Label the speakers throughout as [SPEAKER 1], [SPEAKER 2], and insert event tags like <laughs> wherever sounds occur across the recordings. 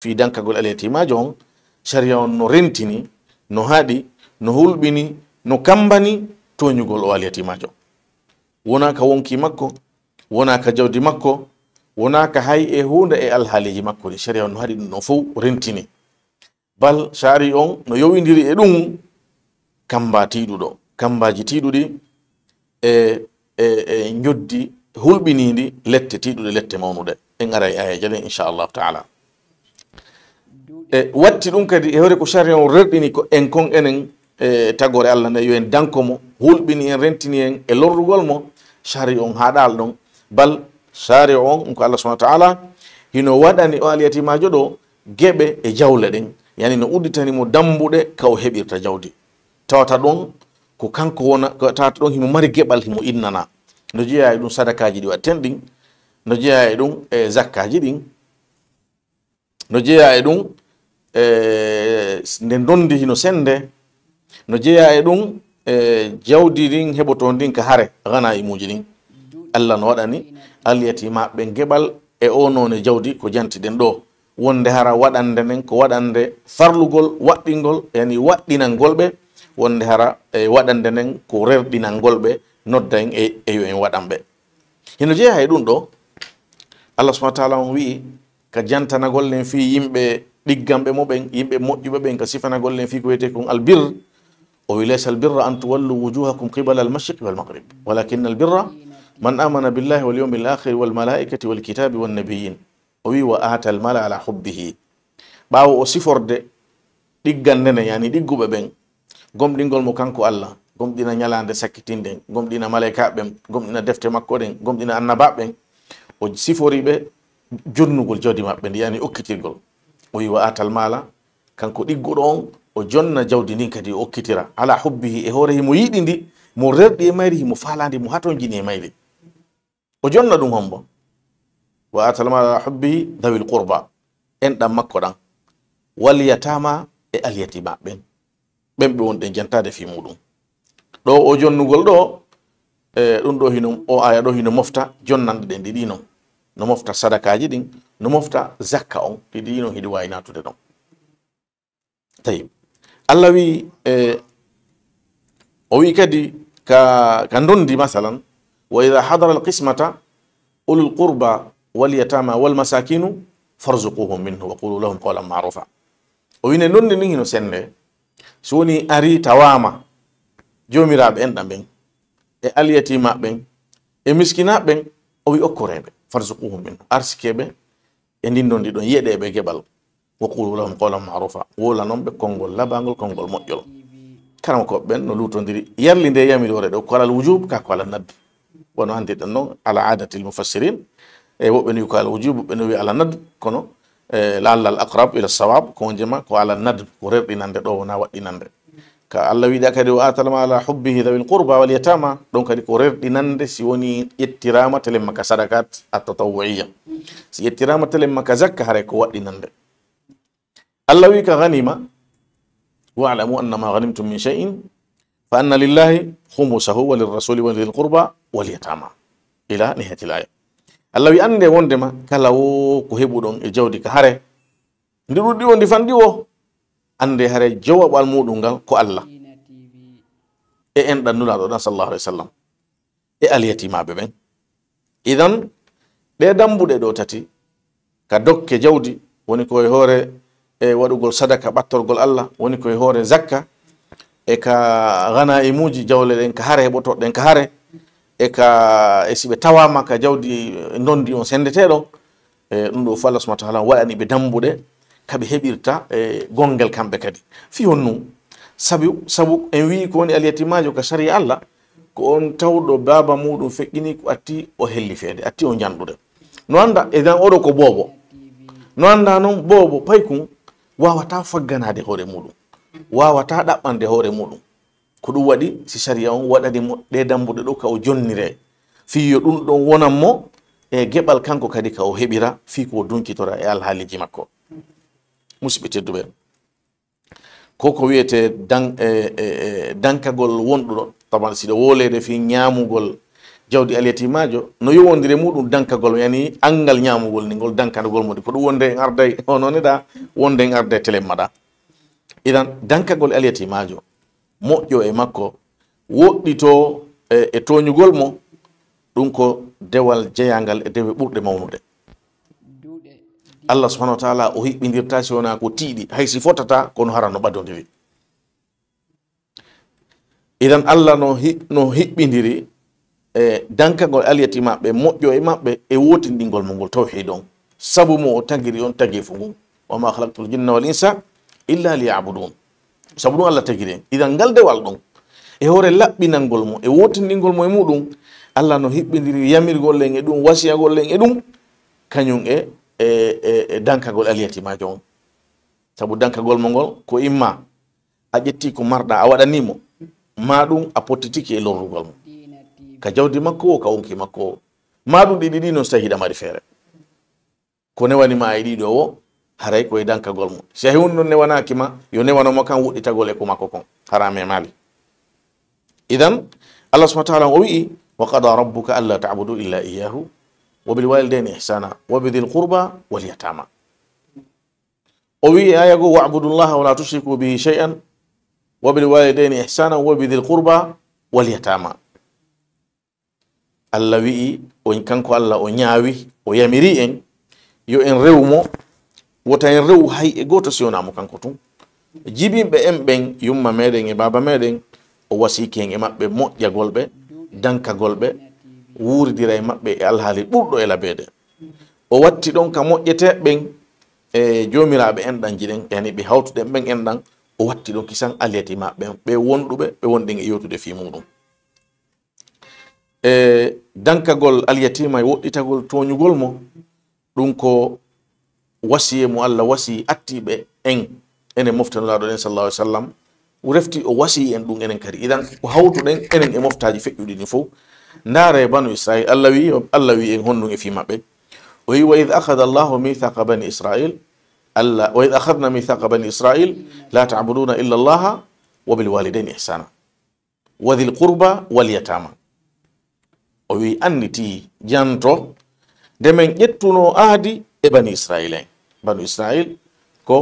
[SPEAKER 1] fi dankagol aletimajo on sariya on no rentini no haɗi no hulɓini no kambani toñugol o aletimajo wonaka wonki makko wonaka jawdi makko wonaka hay e hunde e alhaaliji makko ɗi sariya on no haɗi ɗum ɗon fo rentini bal saari on no yowidiri e ɗum kamba tiɗuɗo kambaji tiɗuɗi e e e joddi hulɓinidi lette tiɗuɗe lette mawnuɗe en ara e ayeje ɗe inchallahu taala e watti ɗum kadi e hewre ko charion rerɗini ko en kon enen e tagore allah nde yo en danko mo hulɓini en rentini en e lorrugol mo chari on haɗal ɗon bal chari on ɗum ko allah subahana taala hino waɗani o aliyatimajo ɗo gueɓe e jawle ɗen yani no udditanimo dambuɗe ka o heɓirta jawdi tawata ɗon ko kanko wona tawata ɗon himo mari gueɓal himo innana no jeeya e ɗum sadakaji ɗi watten ɗin no jeeya e ɗum e zakkaji ɗin no jeeya e ɗum e nde dondi hino sende no jeeya e ɗum e jawdi ndin heɓoto ndin ka hare gana imuji e ɗin allah no waɗani alyatimaɓɓe geɓal e o none jawdi ko jantiɗen ɗo wonde hara waɗande nden ko waɗande farlugol waɗɗingol yani waɗɗinangolɓe wonde hara e waɗande nden ko rerɗinangolɓe nodda en e, e yo en waɗanɓe hino jeeya e ɗum ɗo allah subahanau taala on wi'i ka jantanagol nen fi yimɓe ɗigganɓe moɓen yimɓe moƴƴuɓe ɓen ka sifanagollen fi ko wiyete kon albir o wi laysa albirra an tuwallu wujuhakum qibala almashriqi walmagrib walakin albirra man amana billahi walyawmi lakhir walmalaikati walkitabi wannabiyin o wi wa ata almala ala hubbihi ɓawo o siforde ɗiggan nene yani ɗigguɓe ɓen gomɗingol mo kanko allah gomɗina ñalade sakkitinden gomɗina malaikaɓen gomɗina defte makko ɗen gomɗina annabaɓen o siforiɓe jonnugol jawdi maɓɓe ndi yani okkitirgol o yiwa atal maala kanko ɗiggoɗo on o jonna jawdi ndin kadi o okkitira ala hubbihi e hoore himo yiɗi ndi mo rerɗi e mayri himo faalandi mo haton jini e mayri o jonna ɗum hombo wa atal maala ala hubbihi dawil qurba enɗam makko ɗan walyatama e alyati maɓɓen ɓen ɓe wonɗen jantade fi muɗum ɗo o jonnugol ɗo e ɗum ɗo hino o aya ɗo hino mofta jonnanɗe ɗen ɗiɗi non no mofta sadakaji ɗin no mofta zakka on ɗiɗi ino hiɗi wawi natude ɗon tawi allah wi e o wi kadi ka ka dondi masalan wa ida hadara alqismata ululqurba walyatama walmasakinu farzuquhum minhu wa qulu lahum qawlan marufa o wi ne dondi ni hino sende so woni ari tawama jomiraɓe enɗa ɓen e aliyatimaɓe ɓen e miskinaɓe ɓen o wi okkureɓe farzuquhum min arsikeɓe e ndindon ndi ɗon yeɗeɓe gueɓal waqulu lahum qawlan marufa wolanonɓe konngol labangol konngol moƴƴol kara koɓe ɓen no lutodiri yalli nde yamidore ɗo ko alal wujub ka ko ala nadd wono hanndi ɗen noon ala adati lmufassirin eyi woɓɓe no wi ko ala wujub woɓɓe no wi ala nadd kono e lallal aqrab ila sawab ko wonjema ko ala nadd ko rerɗinande ɗo wona waɗɗinande ka allah wiɗa kadi o atalama ala hubbihi dawi l qurba wal yatama ɗon kadi ko rerɗinande si woni ƴettirama telen maka sadakat a tatawuiya si ƴettirama telen maka zakka haray ko waɗɗinande allah wi ka ganima walamu annama ganimtum min cheyin fa anna lillahi humusahu wa lirrasuli wa lil qurba wal yatama ila nihati l aya allah wi annde wondema kala wo ko heɓuɗon e jawdi ka hare ndi ɗuɗɗi o ndi fanɗi o ande hare jawabal muɗum ngal ko allah e en ɗannulaɗo ɗan sallllahu alih wa sallam e aliyatimaɓe ɓen idan ɗe dambuɗe ɗo tati ka dokke jawdi woni koye hoore e waɗugol sadaka ɓattorgol allah woni koye hoore zakka e ka ghanaimuji jawle ɗen ka hare heɓotoɗen ka hare e ka e siɓe tawama ka jawdi e dondi on sendeteɗo e ɗum ɗo fo allah subahanau taala waɗaniɓe dambuɗe kaɓe heɓirta e gongel kamɓe kadi fi hon nu sabi sabu en wii ko woni aliyatimajo ko sari allah ko on tawɗo baaba muɗum feƴƴini ko atti o helli feede atti o janɗude no annda edan oɗo ko boobo no annda noon boobo paykun wawata fagganade hoore muɗum wawata ɗaɓɓande hoore muɗum ko ɗum waɗi si saria on waɗani mo ɗe dambuɗe ɗo ka o jonnire fi yo ɗum ɗon wonan mo e geɓal kanko kadi ka o heɓira fi ko o dunkitora e alhaaliji makko musiɓeteduɓe koko wiyete dankagol wonɗuɗo taban siɗa wolede fi ñamugol jawdi aliyatimajo no yowodiri muɗum dankagol yani angal ñamugol ni ngol dankadugol mudi ko ɗum wonde en arday ononeɗa wonde en arda télé maɗa iɗan dankagol aliyatimajo moƴƴo e makko woɗɗito e toñugol mo ɗum ko dewal jeyangal e dewe ɓurɗe mawnude allah subahana wa taala o hiɓɓidirta si wona ko tiiɗi haysi fotata kono hara no ɓadodiri iɗan allah no no hiɓɓidiri e dankagol aliyati maɓɓe moƴƴo e maɓɓe e wotindingol mo ngol tawhid on sabu mo o tagiri on tagifo ngu wama halaktul jinna wal insa illa liyabudun sabu ɗum allah tagiri en iɗan ngal dewal ɗon e hoore laɓɓinalgol mo e wotindingol mo e muɗum allah no hiɓɓidiri yamirgol len e ɗum wasiyagol len e ɗum kañum e E, e, e dankagol aliyatimajo on sabu dankagol mo ngol ko imma a ƴetti ko marɗa a waɗanimo ma ɗum a pottitiki e lorrugol mo ka jawdi makko o ka onki makko o ma ɗum ɗiɗi ɗi noon so tawi ɗamari feere ko newanima e ɗiɗo o haray koye dankagol mo si hewni noon newanaki ma yo newanamo kan wuɗɗitagol e ko makko kon hara e memali idan allah subahanau taala o wii wa qada rabbuka alla tabudu illa iyahu wabilwalidaine ihsana wabidil qurba walyatama o wi ayago wabudullaha wala tushriku bihi shay'an wabilwalidaine ihsana wabidil qurba walyatama allah wi'i kanko allah o ñaawi o yamiri en yo en rew mo wota en rew hay e goto siwonamo kanko tun jibinɓe en ɓen yumma meɗen e baba meɗen o wasiki hen e maɓɓe moƴƴagolɓe dankagolɓe wuuridira e maɓɓe e alhaali ɓurɗo e labeede o watti ɗon ka moƴƴetee ɓen e joomiraaɓe enɗanji ɗen yani ɓe hawtuɗen ɓen enɗan o watti ɗon kisan aliyati maɓɓe ɓe wonɗuɓe ɓe wonɗen e yewtude fii muɗum e dankagol aliyatima e woɗɗitagol tooñugol mo ɗum ko wasiye mo allah wasi attiɓe en enen moftanulaaɗo ɗen sallah alih w sallam refti o wasi en ɗum enen kadi iɗan ko hawtuɗen enen e moftaji feƴƴuɗi ni fof ndaara e banu israil allah wi allah wi en honnu e fi maɓɓe o wi wa id ahada allahu mithaqa bani israil allah wa id ahadna mithaqa bani israil la tabuduna illa llaha wa bilwalidaine ihsana wa dhil qurba walyatama o wi anniti janto nde men ƴettuno aadi e bani israil en banu israil ko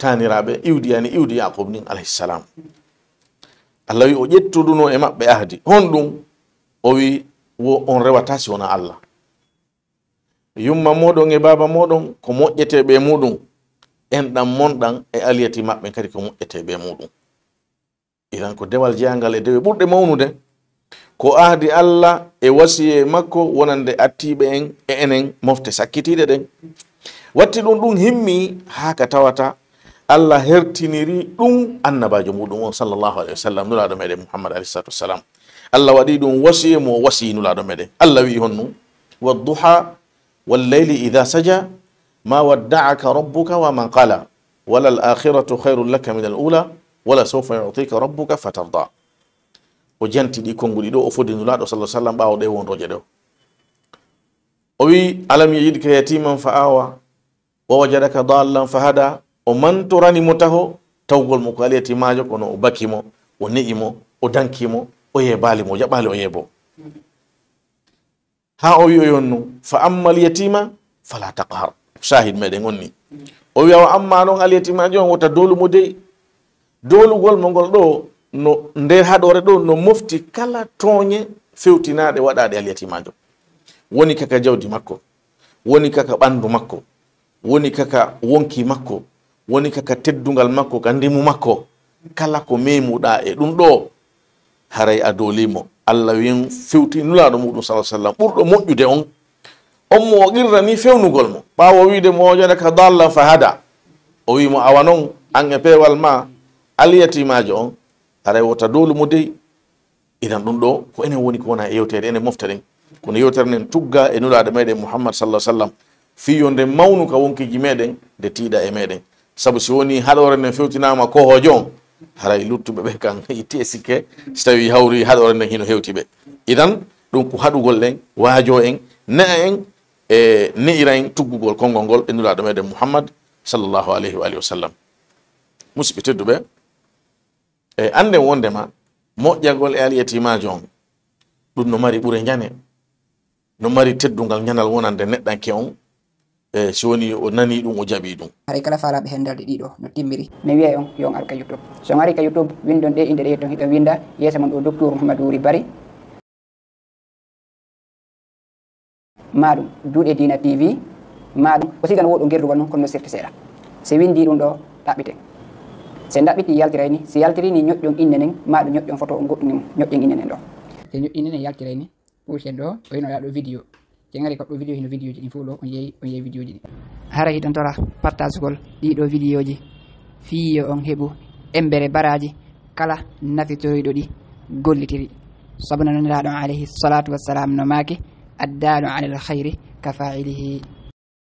[SPEAKER 1] taniraɓe iwdiyani iwdi yaqub nin alayhi salam allah wi o ƴettuduno e maɓɓe aadi honɗum o wi wo on rewata si wona allah yumma moɗon e baba moɗon ko moƴƴeteɓe muɗum enɗan monɗan e aliyati maɓɓe kadi ko moƴƴeteɓe muɗum ilan ko dewal jeyalngal e dewe ɓurɗe mawnude ko ahdi allah e wasiye makko wonande attiɓe en e enen mofte sakkitiɗe ɗen watti ɗum ɗum himmi haa ka tawata allah hertiniri ɗum annabajo muɗum on sallllahu alahi wa sallam nuraɗo meɗen muhammad alayhi salatu wasalam allah waɗi ɗum wasiye mo wasiyinulaɗo meɗen allah wi honnu wadduha walleyli ida saja ma waddaaka rabbuka waman qala wala l akhiratu hayrun laka min al ula wala saufa yutika rabbuka fatarda o janti ɗi konnguɗi ɗo o fodi nulaɗo sa sallam ɓawo ɗe wonroje ɗo o wi alam yajidka yatiman fa awa wa wajadaka dallan fa hada o mantoranimo taho tawgol mo ko aliyatimajo kono o bakimo o ne'imo o dankimo o yee baali mo o jaɓaali o yee boo haa o wi'o yonno fa amma alyatima fala taqhar sahid meeɗen on ni o wiya o amma noon alyatima jo on wota doolu mo dey doolugol mo ngol ɗo no nder haɗore ɗo no mofti kala tooñe fewtinaaɗe waɗaaɗe alyatimajo woni kaka jawdi makko woni kaka ɓanndu makko woni kaka wonki makko woni kaka teddungal makko ka ndimu makko kala ko memuɗa e ɗum ɗo haray a dowlimo allah wiin fewti nulaaɗo muɗum sa sallam ɓurɗo moƴƴude on on mo oqirra ni fewnugol mo ɓaawo wiide mo ojone ka dallan fa hada o wimo awa noon an e peewal ma aliyatimaji on aray wota dowlumo dey inan ɗum ɗo ko enen woni ko wona e yewtere enen mofta ɗen kono yewtere nden tugga e nulaaɗo meɗen mouhammad sa ah sallam fiyo nde mawnu ka wonkiji meɗen nde tiiɗa e meɗen saabu si woni haɗore nden fewtinama kohojo on haray luttuɓe ɓe kan <laughs> itti e sikke so tawi hawri haɗore nden hino hewti ɓe idan ɗum ko haɗugol en waajo en ne'a en e ne'ira en tuggugol konngol ngol ɓenndura ɗum eɗen mouhammad sallllahu alayhi wa alihi wa sallam musiɓe tedduɓe e annden wondema moƴƴagol e aliyatimajo on ɗum no mari ɓure ñane no mari teddungal ñanal wonande neɗɗanke on e eh, shoni o nani dum o jabi ɗum haray kala faraɓe hendarde ɗiɗo no timmiri mi wiya on yo on youtube so ngari ka youtube windon de inde de to hiɗon winda yesa mon ɗo docteur mouhamadou wuri bari maɗum duuɗe dina tv maru ko sigan wodo gerdu noon kono no serti seeɗa se windi dum ɗo tabite se ndabiti yaltiray ni so yaltirini ñoƴƴon inne nen maɗum ñoƴƴon photo on goɗɗuni mum ñoƴƴon inne nen ɗo so ñoƴƴinene yaltiray ni o ɗo o hinoɗa ɗo video je gari goɗɗo vidéo hino vidéo ji ɗin fof ɗo on yeeyi on yeeyi vidéo ji ɗi hara hiɗontora partage gol ɗiɗo vidéo ji fii yo on heɓu embere baraji kala nafitoroyɗo ɗi gollitiri sabuna noniraɗon alayhi salatu wassalam no maaki addalu ala alhayri ka failihi